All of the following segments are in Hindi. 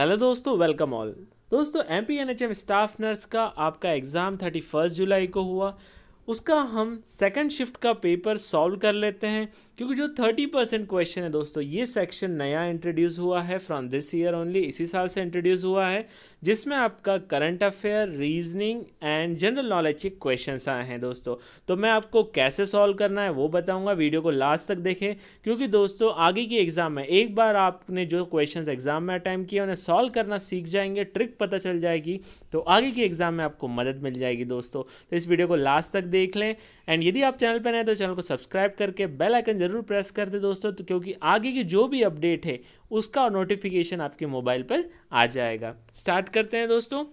हेलो दोस्तों वेलकम ऑल दोस्तों M P N H M staff nurse का आपका एग्ज़ाम थर्टी फर्स्ट जुलाई को हुआ उसका हम सेकंड शिफ्ट का पेपर सॉल्व कर लेते हैं क्योंकि जो थर्टी परसेंट क्वेश्चन है दोस्तों ये सेक्शन नया इंट्रोड्यूस हुआ है फ्रॉम दिस ईयर ओनली इसी साल से इंट्रोड्यूस हुआ है जिसमें आपका current affair reasoning and general knowledge के क्वेश्चन आए हैं दोस्तों तो मैं आपको कैसे सॉल्व करना है वो बताऊँगा वीडियो को लास्ट तक देखें क्योंकि दोस्तों आगे की एग्ज़ाम में एक बार आपने जो क्वेश्चन एग्ज़ाम में अटैम्प किया उन्हें सॉल्व करना सीख जाएंगे ट्रिक पता चल जाएगी तो आगे की एग्ज़ाम में आपको मदद मिल जाएगी दोस्तों तो इस वीडियो को लास्ट तक देख देख लें एंड यदि आप चैनल पर नए तो चैनल को सब्सक्राइब करके बेल आइकन जरूर प्रेस कर दें दोस्तों तो क्योंकि आगे की जो भी अपडेट है उसका नोटिफिकेशन आपके मोबाइल पर आ जाएगा स्टार्ट करते हैं दोस्तों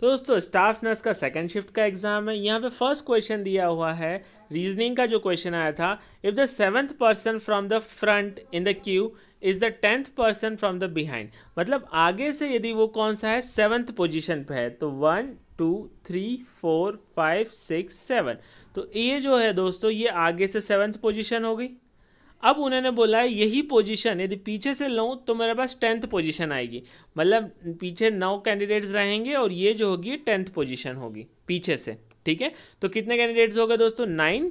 तो दोस्तों स्टाफ नर्स का सेकंड शिफ्ट का एग्जाम है यहाँ पे फर्स्ट क्वेश्चन दिया हुआ है रीजनिंग का जो क्वेश्चन आया था if the seventh person from the front in the queue is the tenth person from the behind मतलब आगे से यदि वो कौन सा है सेवन्थ पोजीशन पे है तो one two three four five six seven तो ये जो है दोस्तों ये आगे से सेवन्थ पोजीशन हो गई अब उन्होंने बोला है यही पोजीशन यदि पीछे से लूँ तो मेरे पास टेंथ पोजीशन आएगी मतलब पीछे नौ कैंडिडेट्स रहेंगे और ये जो होगी टेंथ पोजीशन होगी पीछे से ठीक है तो कितने कैंडिडेट्स हो गए दोस्तों nine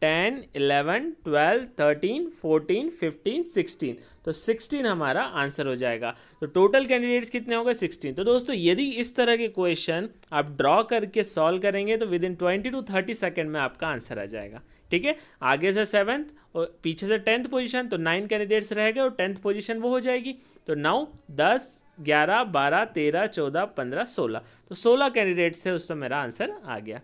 ten eleven twelve thirteen fourteen fifteen sixteen तो सिक्सटीन हमारा आंसर हो जाएगा तो टोटल कैंडिडेट्स कितने होंगे सिक्सटीन तो दोस्तों यदि इस तरह के क्वेश्चन आप ड्रॉ करके सॉल्व करेंगे तो within twenty two thirty second में आपका आंसर आ जाएगा ठीक है आगे से सेवन्थ और पीछे से टेंथ पोजिशन तो नाइन कैंडिडेट्स रह गए और टेंथ पोजिशन वो हो जाएगी तो नौ दस ग्यारह बारह तेरह चौदह पंद्रह सोलह तो सोलह कैंडिडेट्स है उसका मेरा आंसर आ गया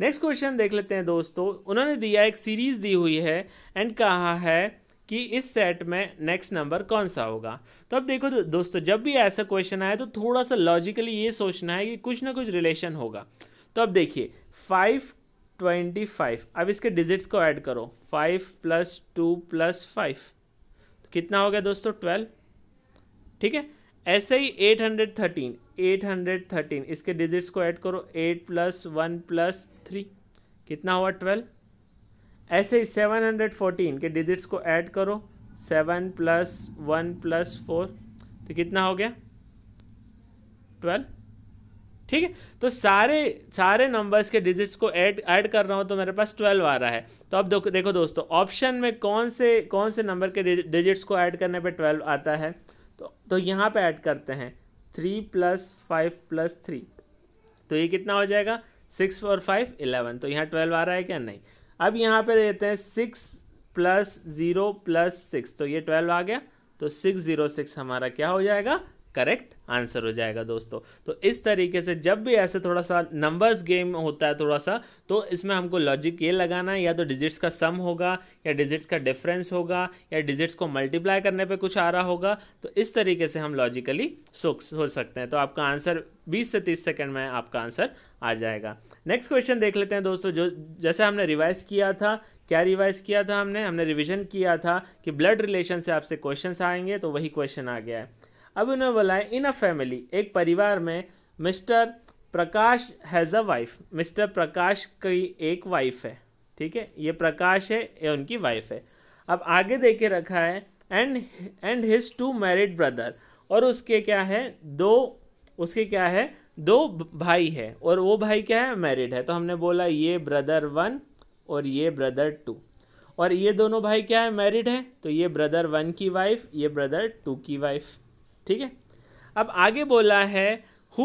नेक्स्ट क्वेश्चन देख लेते हैं दोस्तों उन्होंने दिया एक सीरीज दी हुई है एंड कहा है कि इस सेट में नेक्स्ट नंबर कौन सा होगा तो अब देखो दोस्तों जब भी ऐसा क्वेश्चन आए तो थोड़ा सा लॉजिकली ये सोचना है कि कुछ ना कुछ रिलेशन होगा तो अब देखिए फाइव ट्वेंटी फाइव अब इसके डिजिट्स को ऐड करो five plus two plus five कितना हो गया दोस्तों ट्वेल्व ठीक है ऐसे ही eight hundred thirteen eight hundred thirteen इसके डिजिट्स को ऐड करो eight plus one plus three कितना हुआ ट्वेल्व ऐसे ही सेवन हंड्रेड फोर्टीन के डिजिट्स को ऐड करो seven plus one plus four तो कितना हो गया ट्वेल्व ठीक है तो सारे सारे नंबर्स के डिजिट्स को ऐड ऐड कर रहा हूँ तो मेरे पास ट्वेल्व आ रहा है तो अब देखो देखो दोस्तों ऑप्शन में कौन से कौन से नंबर के डिजिट्स को ऐड करने पे ट्वेल्व आता है तो तो यहाँ पे ऐड करते हैं three plus five plus three तो ये कितना हो जाएगा सिक्स और फाइव इलेवन तो यहाँ ट्वेल्व आ रहा है क्या नहीं अब यहाँ पे देते हैं six plus zero plus six तो ये ट्वेल्व आ गया तो सिक्स ज़ीरो सिक्स हमारा क्या हो जाएगा करेक्ट आंसर हो जाएगा दोस्तों तो इस तरीके से जब भी ऐसे थोड़ा सा नंबर्स गेम होता है थोड़ा सा तो इसमें हमको लॉजिक ये लगाना है या तो डिजिट्स का सम होगा या डिजिट्स का डिफरेंस होगा या डिजिट्स को मल्टीप्लाई करने पे कुछ आ रहा होगा तो इस तरीके से हम लॉजिकली हो सकते हैं तो आपका आंसर बीस से तीस सेकेंड में आपका आंसर आ जाएगा नेक्स्ट क्वेश्चन देख लेते हैं दोस्तों जो जैसे हमने रिवाइज किया था क्या रिवाइज किया था हमने हमने रिविजन किया था कि ब्लड रिलेशन से आपसे क्वेश्चन आएंगे तो वही क्वेश्चन आ गया है अब उन्होंने बोला है इन अ फैमिली एक परिवार में mister Prakash has a wife mister Prakash की एक वाइफ है ठीक है ये प्रकाश है ये उनकी वाइफ है अब आगे दे के रखा है and and his two married brother और उसके क्या है दो उसके क्या है दो भाई है और वो भाई क्या है मैरिड है तो हमने बोला ये ब्रदर वन और ये ब्रदर टू और ये दोनों भाई क्या है मैरिड है तो ये ब्रदर वन की वाइफ ये ब्रदर टू की वाइफ ठीक है अब आगे बोला है who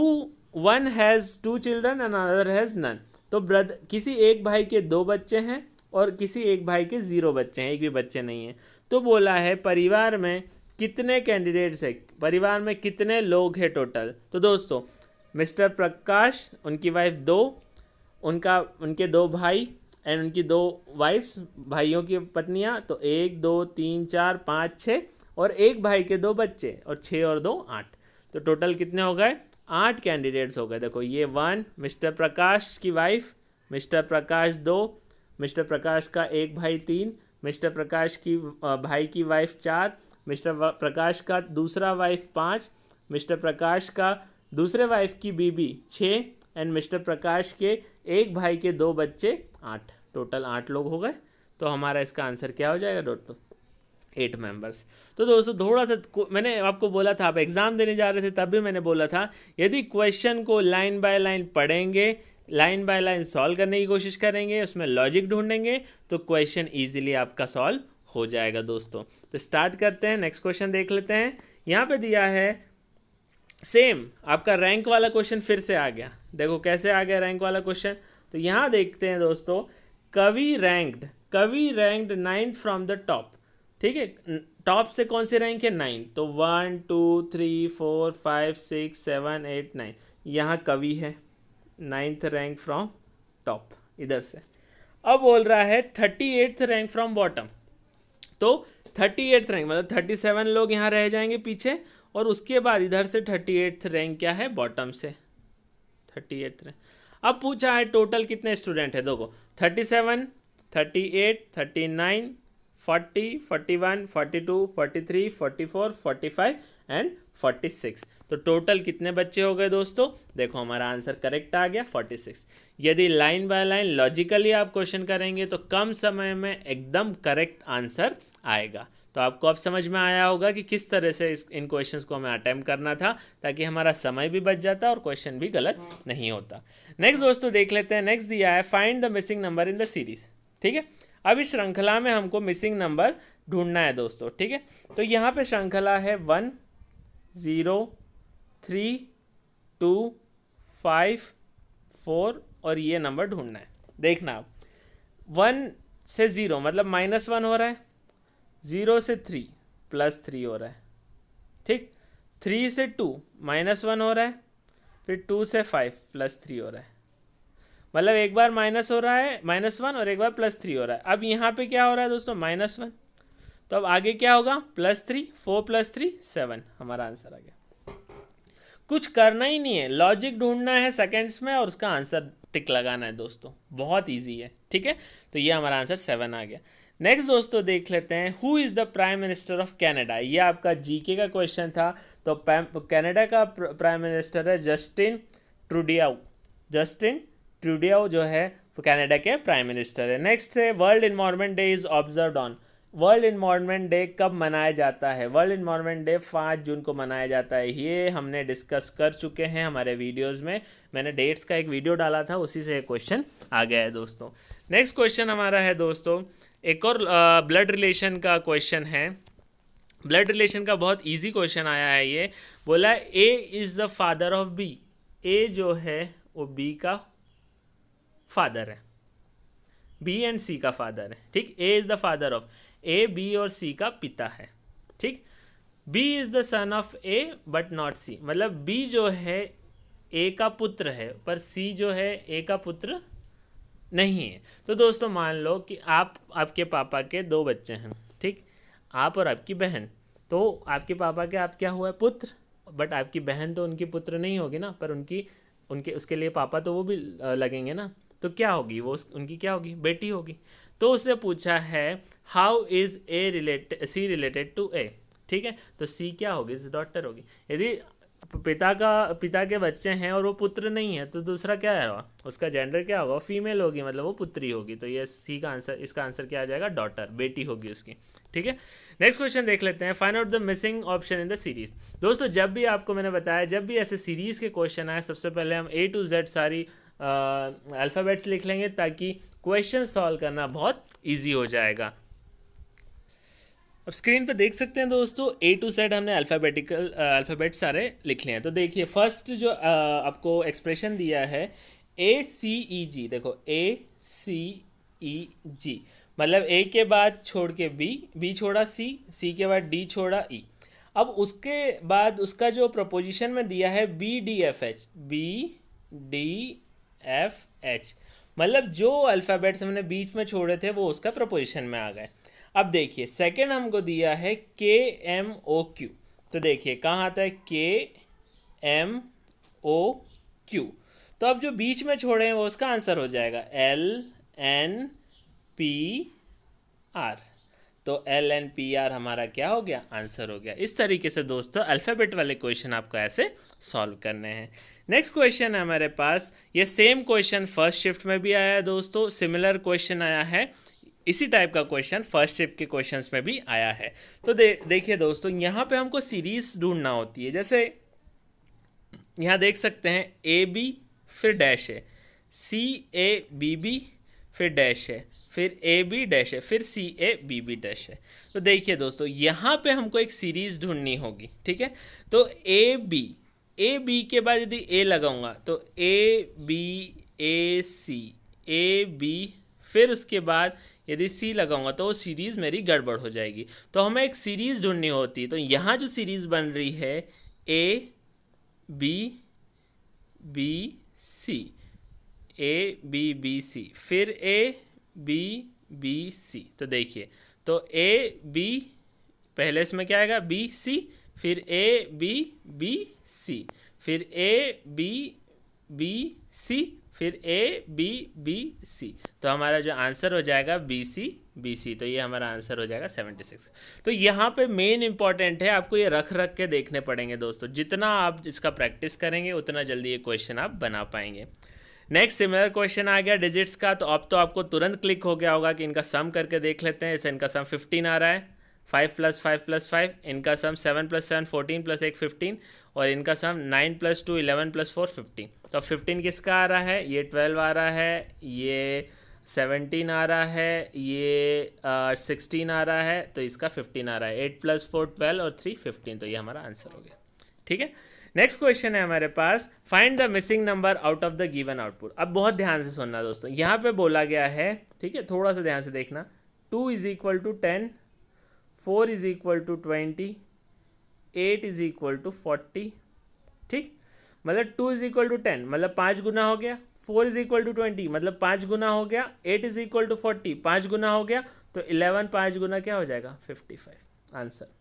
one has two children and other has none तो ब्रदर किसी एक भाई के दो बच्चे हैं और किसी एक भाई के ज़ीरो बच्चे हैं एक भी बच्चे नहीं हैं तो बोला है परिवार में कितने कैंडिडेट्स हैं परिवार में कितने लोग हैं टोटल तो दोस्तों मिस्टर प्रकाश उनकी वाइफ दो उनका उनके दो भाई एंड उनकी दो वाइफ्स भाइयों की पत्नियाँ तो एक दो तीन चार पाँच छः और एक भाई के दो बच्चे और छः और दो आठ तो टोटल कितने हो गए आठ कैंडिडेट्स हो गए देखो ये वन मिस्टर प्रकाश की वाइफ मिस्टर प्रकाश दो मिस्टर प्रकाश का एक भाई तीन मिस्टर प्रकाश की भाई की वाइफ चार मिस्टर प्रकाश का दूसरा वाइफ पाँच मिस्टर प्रकाश का दूसरे वाइफ की बीबी छः एंड मिस्टर प्रकाश के एक भाई के दो बच्चे आठ टोटल आठ लोग हो गए तो हमारा इसका आंसर क्या हो जाएगा दोस्तों एट मेंबर्स तो दोस्तों थोड़ा सा मैंने आपको बोला था आप एग्ज़ाम देने जा रहे थे तब भी मैंने बोला था यदि क्वेश्चन को लाइन बाय लाइन पढ़ेंगे लाइन बाय लाइन सॉल्व करने की कोशिश करेंगे उसमें लॉजिक ढूंढेंगे तो क्वेश्चन ईजिली आपका सॉल्व हो जाएगा दोस्तों तो स्टार्ट करते हैं नेक्स्ट क्वेश्चन देख लेते हैं यहाँ पे दिया है सेम आपका रैंक वाला क्वेश्चन फिर से आ गया देखो कैसे आ गया रैंक वाला क्वेश्चन तो यहाँ देखते हैं दोस्तों Kavi ranked Kavi ranked ninth from the top ठीक है टॉप से कौन सी रैंक है नाइन तो one two three four five six seven eight nine यहाँ कवि है नाइन्थ रैंक फ्रॉम टॉप इधर से अब बोल रहा है thirty eighth rank from bottom तो थर्टी एट्थ रैंक मतलब थर्टी सेवन लोग यहाँ रह जाएंगे पीछे और उसके बाद इधर से थर्टी एट्थ रैंक क्या है बॉटम से थर्टी एट्थ रैंक अब पूछा है टोटल कितने स्टूडेंट है देखो thirty seven thirty eight thirty nine forty forty one forty two forty three forty four forty five and forty six तो टोटल कितने बच्चे हो गए दोस्तों देखो हमारा आंसर करेक्ट आ गया फोर्टी सिक्स यदि लाइन बाय लाइन लॉजिकली आप क्वेश्चन करेंगे तो कम समय में एकदम करेक्ट आंसर आएगा तो आपको अब समझ में आया होगा कि किस तरह से इस इन क्वेश्चंस को हमें अटैम्प्ट करना था ताकि हमारा समय भी बच जाता और क्वेश्चन भी गलत नहीं होता नेक्स्ट दोस्तों देख लेते हैं नेक्स्ट दिया है find the missing number in the series ठीक है अब इस श्रृंखला में हमको मिसिंग नंबर ढूंढना है दोस्तों ठीक है तो यहाँ पे श्रृंखला है one zero three two five four और ये नंबर ढूंढना है देखना आप वन से ज़ीरो मतलब माइनस वन हो रहा है ज़ीरो से थ्री प्लस थ्री हो रहा है ठीक थ्री से टू माइनस वन हो रहा है फिर टू से फाइव प्लस थ्री हो रहा है मतलब एक बार माइनस हो रहा है माइनस वन और एक बार प्लस थ्री हो रहा है अब यहाँ पे क्या हो रहा है दोस्तों माइनस वन तो अब आगे क्या होगा plus three four plus three seven हमारा आंसर आ गया कुछ करना ही नहीं है लॉजिक ढूंढना है सेकेंड्स में और उसका आंसर टिक लगाना है दोस्तों बहुत ईजी है ठीक है तो ये हमारा आंसर सेवन आ गया नेक्स्ट दोस्तों देख लेते हैं who is the prime minister of Canada ये आपका जीके का क्वेश्चन था तो कैनेडा का प्राइम मिनिस्टर है जस्टिन ट्रूडियाओ जस्टिन ट्रूडियाओ जो है कैनेडा के प्राइम मिनिस्टर है नेक्स्ट है world environment day is observe on world environment day कब मनाया जाता है वर्ल्ड इन्वायरमेंट डे पाँच जून को मनाया जाता है ये हमने डिस्कस कर चुके हैं हमारे वीडियोस में मैंने डेट्स का एक वीडियो डाला था उसी से क्वेश्चन आ गया है दोस्तों नेक्स्ट क्वेश्चन हमारा है दोस्तों एक और ब्लड रिलेशन का क्वेश्चन है ब्लड रिलेशन का बहुत ईजी क्वेश्चन आया है ये बोला A is the father of B A जो है वो बी का फादर है बी एंड सी का फादर है ठीक A is the father of A B और सी का पिता है ठीक B is the son of A but not C मतलब बी जो है ए का पुत्र है पर सी जो है ए का पुत्र नहीं है तो दोस्तों मान लो कि आप आपके पापा के दो बच्चे हैं ठीक आप और आपकी बहन तो आपके पापा के आप क्या हुआ है पुत्र बट आपकी बहन तो उनकी पुत्र नहीं होगी ना पर उनकी उनके उसके लिए पापा तो वो भी लगेंगे ना तो क्या होगी वो उनकी क्या होगी बेटी होगी तो उसने पूछा है how is A related C related to A ठीक है तो सी क्या होगी इस डॉटर होगी यदि पिता का पिता के बच्चे हैं और वो पुत्र नहीं है तो दूसरा क्या है उसका जेंडर क्या होगा फीमेल होगी मतलब वो पुत्री होगी तो ये सी का आंसर इसका आंसर क्या आ जाएगा डॉटर बेटी होगी उसकी ठीक है नेक्स्ट क्वेश्चन देख लेते हैं find out the missing option in the series दोस्तों जब भी आपको मैंने बताया जब भी ऐसे सीरीज के क्वेश्चन आए सबसे पहले हम ए टू जेड सारी अल्फ़ाबेट्स लिख लेंगे ताकि क्वेश्चन सॉल्व करना बहुत ईजी हो जाएगा अब स्क्रीन पर देख सकते हैं दोस्तों ए टू सेट हमने अल्फ़ाबेटिकल अल्फ़ाबेट सारे लिख लिए हैं तो देखिए फर्स्ट जो आ, आपको एक्सप्रेशन दिया है ए सी ई जी देखो ए सी ई जी मतलब ए के बाद छोड़ के बी बी छोड़ा सी सी के बाद डी छोड़ा ई e। अब उसके बाद उसका जो प्रपोजिशन में दिया है B D F H B D F H मतलब जो अल्फ़ाबेट्स हमने बीच में छोड़े थे वो उसका प्रपोजिशन में आ गए अब देखिए सेकेंड हमको दिया है के एम ओ क्यू तो देखिए कहाँ आता है के एम ओ क्यू तो अब जो बीच में छोड़े हैं वो उसका आंसर हो जाएगा एल एन पी आर तो एल एन पी आर हमारा क्या हो गया आंसर हो गया इस तरीके से दोस्तों अल्फ़ाबेट वाले क्वेश्चन आपको ऐसे सॉल्व करने हैं नेक्स्ट क्वेश्चन है हमारे पास ये सेम क्वेश्चन फर्स्ट शिफ्ट में भी आया है दोस्तों सिमिलर क्वेश्चन आया है इसी टाइप का क्वेश्चन फर्स्ट शिफ्ट के क्वेश्चन में भी आया है तो दे देखिए दोस्तों यहाँ पर हमको सीरीज़ ढूंढना होती है जैसे यहाँ देख सकते हैं ए बी फिर डैश है सी ए बी बी फिर डैश है फिर ए बी डैश है फिर C A B B dash है तो देखिए दोस्तों यहाँ पे हमको एक सीरीज़ ढूंढनी होगी ठीक है तो ए बी ए बी के बाद यदि ए लगाऊंगा तो A B A C A B फिर उसके बाद यदि सी लगाऊंगा तो वो सीरीज़ मेरी गड़बड़ हो जाएगी तो हमें एक सीरीज़ ढूंढनी होती है तो यहाँ जो सीरीज़ बन रही है A B B C A B B C फिर ए बी बी सी तो देखिए तो ए बी पहले इसमें क्या आएगा बी सी फिर ए बी बी सी फिर ए बी बी सी फिर ए बी बी सी तो हमारा जो आंसर हो जाएगा बी सी बी सी तो ये हमारा आंसर हो जाएगा सेवेंटी सिक्स तो यहाँ पे मेन इंपॉर्टेंट है आपको ये रख रख के देखने पड़ेंगे दोस्तों जितना आप इसका प्रैक्टिस करेंगे उतना जल्दी ये क्वेश्चन आप बना पाएंगे नेक्स्ट सिमिलर क्वेश्चन आ गया डिजिट्स का तो अब तो आपको तुरंत क्लिक हो गया होगा कि इनका सम करके देख लेते हैं ऐसे इनका सम फिफ्टीन आ रहा है five plus five plus five इनका sum seven plus seven fourteen plus एक फिफ्टीन और इनका sum nine plus two eleven plus four fifteen तो अब फिफ्टीन किसका आ रहा है ये ट्वेल्व आ रहा है ये सेवनटीन आ रहा है ये सिक्सटीन आ रहा है तो इसका फिफ्टीन आ रहा है एट प्लस फोर ट्वेल्व और थ्री फिफ्टीन तो ये हमारा आंसर हो गया ठीक है नेक्स्ट क्वेश्चन है हमारे पास find the missing number out of the given output अब बहुत ध्यान से सुनना दोस्तों यहाँ पे बोला गया है ठीक है थोड़ा सा ध्यान से देखना two is equal to ten four is equal to twenty eight is equal to forty ठीक मतलब two is equal to ten मतलब पाँच गुना हो गया four is equal to twenty मतलब पाँच गुना हो गया eight is equal to forty पाँच गुना हो गया तो इलेवन पाँच गुना क्या हो जाएगा फिफ्टी फाइव आंसर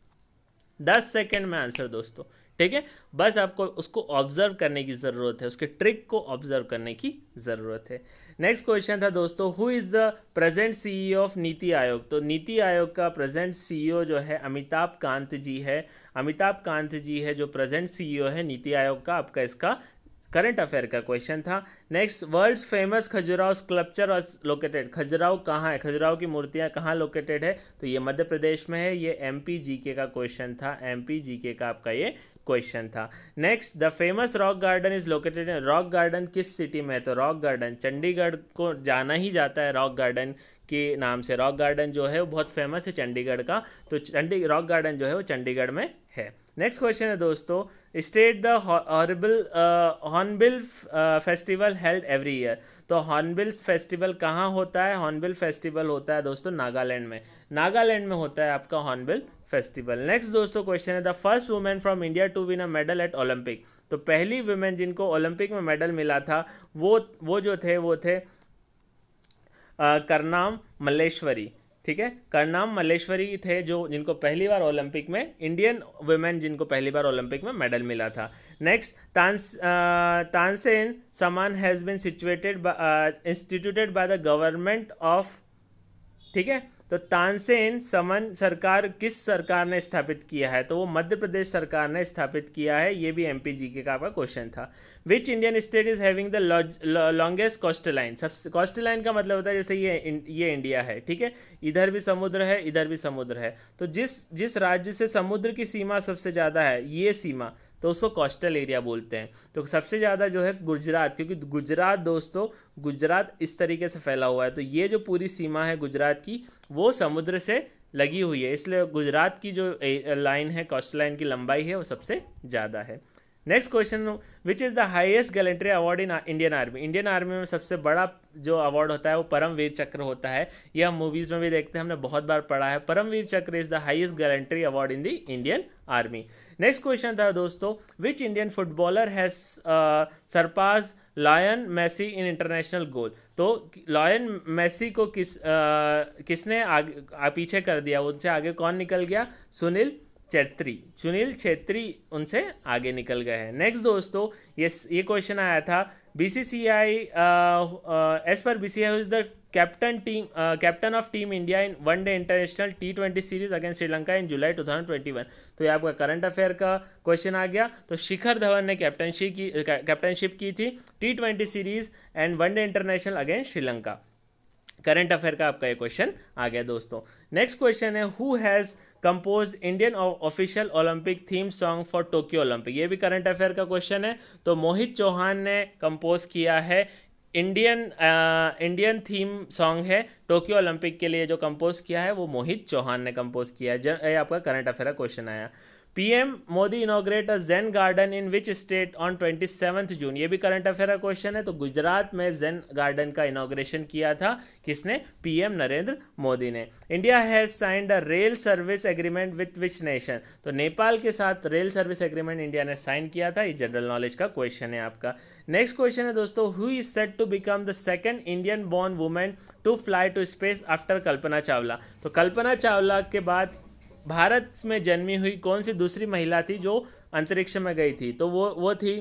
दस सेकेंड में आंसर दोस्तों ठीक है बस आपको उसको ऑब्जर्व करने की ज़रूरत है उसके ट्रिक को ऑब्जर्व करने की ज़रूरत है नेक्स्ट क्वेश्चन था दोस्तों who is the present CEO of NITI Aayog तो नीति आयोग का प्रेजेंट सीईओ e जो है अमिताभ कांत जी है अमिताभ कांत जी है जो प्रेजेंट सीईओ e है नीति आयोग का आपका इसका करंट अफेयर का क्वेश्चन था next world famous Khajuraho sculpture are located Khajuraho कहाँ है खजुराव की मूर्तियाँ कहाँ लोकेटेड है तो ये मध्य प्रदेश में है ये एम पी जी के का क्वेश्चन था एम पी जी के का आपका ये क्वेश्चन था next the famous rock garden is located rock garden किस सिटी में है तो रॉक गार्डन चंडीगढ़ को जाना ही जाता है रॉक गार्डन के नाम से रॉक गार्डन जो है वो बहुत फेमस है चंडीगढ़ का तो चंडी रॉक गार्डन जो है वो चंडीगढ़ में है नेक्स्ट क्वेश्चन है दोस्तों state the hornbill hornbill festival held every year तो हॉर्नबिल फेस्टिवल कहाँ होता है हॉर्नबिल फेस्टिवल होता है दोस्तों नागालैंड में नागालैंड में होता है आपका हॉर्नबिल फेस्टिवल नेक्स्ट दोस्तों क्वेश्चन है the first women from India to win a medal at Olympic तो पहली वुमेन जिनको ओलंपिक में मेडल मिला था वो वो जो थे वो थे करनाम मल्लेश्वरी ठीक है करनाम मल्लेश्वरी थे जो जिनको पहली बार ओलंपिक में इंडियन वुमेन जिनको पहली बार ओलंपिक में मेडल मिला था नेक्स्ट तानस Tansen Samman has been situated instituted by the government of ठीक है तो तानसेन समन सरकार किस सरकार ने स्थापित किया है तो वो मध्य प्रदेश सरकार ने स्थापित किया है ये भी एम पी जी के का आपका क्वेश्चन था which Indian state is having the longest coast line सब कोस्ट लाइन का मतलब होता है जैसे ये ये इंडिया है ठीक है इधर भी समुद्र है इधर भी समुद्र है तो जिस जिस राज्य से समुद्र की सीमा सबसे ज़्यादा है ये सीमा तो उसको कोस्टल एरिया बोलते हैं तो सबसे ज़्यादा जो है गुजरात क्योंकि गुजरात दोस्तों गुजरात इस तरीके से फैला हुआ है तो ये जो पूरी सीमा है गुजरात की वो समुद्र से लगी हुई है इसलिए गुजरात की जो लाइन है कोस्ट लाइन की लंबाई है वो सबसे ज़्यादा है next question which is the highest gallantry award in Indian army Indian army में सबसे बड़ा जो अवार्ड होता है वो परमवीर चक्र होता है यह हम मूवीज़ में भी देखते हैं हमने बहुत बार पढ़ा है Paramvir Chakra is the highest gallantry award in the Indian army next question था दोस्तों which Indian footballer has surpass Lionel Messi in international goal तो लॉयन मैसी को किस uh, आ, किसने आगे पीछे कर दिया उनसे आगे कौन निकल गया सुनील छेत्री सुनील छेत्री उनसे आगे निकल गए हैं नेक्स्ट दोस्तों ये ये क्वेश्चन आया था B C C I as पर B I is the captain team captain of team India in one day international T twenty series against Sri Lanka in July two thousand twenty one तो ये आपका करंट अफेयर का क्वेश्चन आ गया तो शिखर धवन ने कैप्टनशिप की कैप्टनशिप की थी T twenty series and one day international against Sri Lanka current affair का आपका ये क्वेश्चन आ गया दोस्तों नेक्स्ट क्वेश्चन है who has compose Indian official Olympic theme song for Tokyo Olympic ये भी करंट अफेयर का क्वेश्चन है तो मोहित चौहान ने कंपोज किया है इंडियन इंडियन थीम सॉन्ग है टोक्यो ओलंपिक के लिए जो कंपोज किया है वो मोहित चौहान ने कंपोज किया है आपका करंट अफेयर का क्वेश्चन आया PM Modi inaugurate a Jain garden in which state on twenty seventh June ये भी करंट अफेयर का क्वेश्चन है तो गुजरात में जैन गार्डन का इनोग्रेशन किया था किसने पीएम नरेंद्र मोदी ने India has signed a rail service agreement with which nation तो नेपाल के साथ रेल सर्विस एग्रीमेंट इंडिया ने साइन किया था ये जनरल नॉलेज का क्वेश्चन है आपका नेक्स्ट क्वेश्चन है दोस्तों who is set to become the second Indian born women to fly to space after Kalpana Chawla तो कल्पना चावला के बाद भारत में जन्मी हुई कौन सी दूसरी महिला थी जो अंतरिक्ष में गई थी तो वो वो थी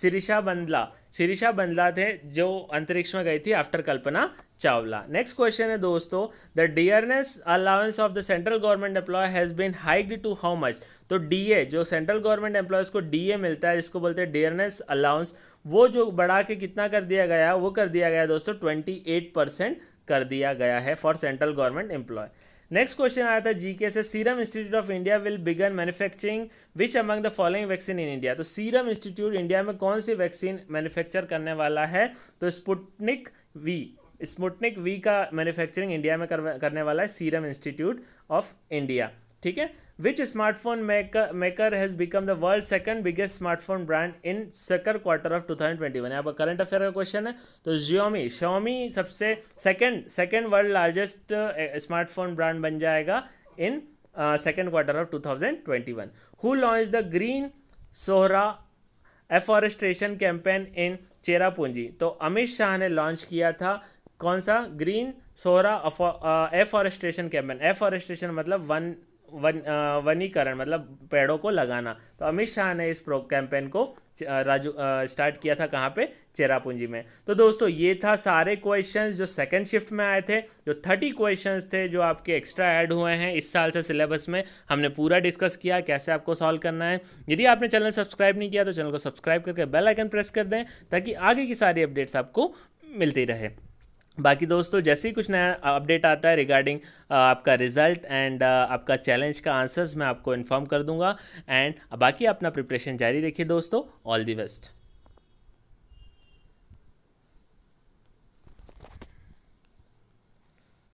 शिरीषा बंदला शिरीषा बंदला थे जो अंतरिक्ष में गई थी after Kalpana Chawla next question है दोस्तों the dearness allowance of the central government employ has been hike to how much तो डीए जो सेंट्रल गवर्नमेंट एम्प्लॉयज़ को डीए मिलता है जिसको बोलते हैं डियरनेस अलाउंस वो जो बढ़ा के कितना कर दिया गया वो कर दिया गया दोस्तों ट्वेंटी एट परसेंट कर दिया गया है for central government employ next question आया था जीके से Serum Institute of India will begin manufacturing which among the following vaccine in India तो सीरम इंस्टीट्यूट इंडिया में कौन सी वैक्सीन मैन्युफैक्चर करने वाला है तो स्पुटनिक वी स्पुटनिक वी का मैन्युफैक्चरिंग इंडिया में करने वाला है सीरम इंस्टीट्यूट ऑफ इंडिया ठीक है which smartphone maker has become the world second biggest smartphone brand in second quarter of 2021 यहाँ पर करंट अफेयर का क्वेश्चन है तो जियोमी शोमी सबसे second second world largest smartphone brand बन जाएगा in second quarter of 2021 who launch the green Sohra afforestation campaign in Cherrapunji तो अमित शाह ने लॉन्च किया था कौन सा green Sohra afforestation campaign afforestation मतलब वन वन वनीकरण मतलब पेड़ों को लगाना तो अमित शाह ने इस प्रो कैंपेन को राजू स्टार्ट किया था कहाँ पे चेरापूंजी में तो दोस्तों ये था सारे क्वेश्चंस जो सेकंड शिफ्ट में आए थे जो थर्टी क्वेश्चंस थे जो आपके एक्स्ट्रा ऐड हुए हैं इस साल से सिलेबस में हमने पूरा डिस्कस किया कैसे आपको सॉल्व करना है यदि आपने चैनल सब्सक्राइब नहीं किया तो चैनल को सब्सक्राइब करके बेल आइकन प्रेस कर दें ताकि आगे की सारी अपडेट्स आपको मिलती रहे बाकी दोस्तों जैसे ही कुछ नया अपडेट आता है रिगार्डिंग uh, आपका रिजल्ट एंड uh, आपका चैलेंज का आंसर्स मैं आपको इन्फॉर्म कर दूंगा एंड बाकी अपना प्रिपरेशन जारी रखिए दोस्तों ऑल दी बेस्ट